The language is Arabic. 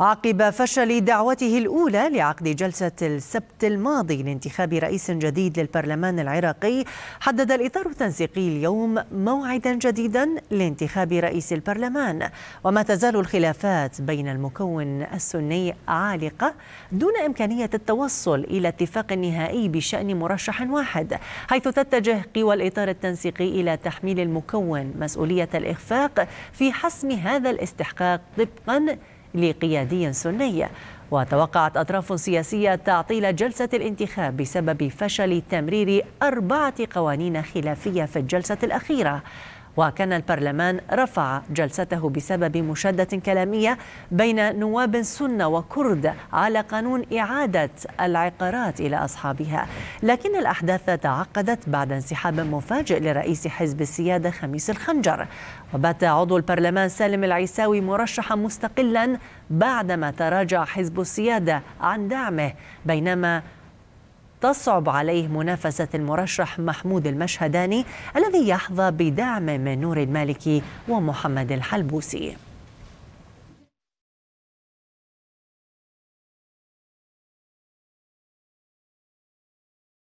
عقب فشل دعوته الأولى لعقد جلسة السبت الماضي لانتخاب رئيس جديد للبرلمان العراقي حدد الإطار التنسيقي اليوم موعدا جديدا لانتخاب رئيس البرلمان وما تزال الخلافات بين المكون السني عالقة دون إمكانية التوصل إلى اتفاق نهائي بشأن مرشح واحد حيث تتجه قوى الإطار التنسيقي إلى تحميل المكون مسؤولية الإخفاق في حسم هذا الاستحقاق طبقا لقيادي سني وتوقعت أطراف سياسية تعطيل جلسة الانتخاب بسبب فشل تمرير أربعة قوانين خلافية في الجلسة الأخيرة وكان البرلمان رفع جلسته بسبب مشادة كلامية بين نواب سنة وكرد على قانون إعادة العقارات إلى أصحابها لكن الأحداث تعقدت بعد انسحاب مفاجئ لرئيس حزب السيادة خميس الخنجر وبات عضو البرلمان سالم العيساوي مرشحا مستقلا بعدما تراجع حزب السيادة عن دعمه بينما تصعب عليه منافسة المرشح محمود المشهداني الذي يحظى بدعم من نور المالكي ومحمد الحلبوسي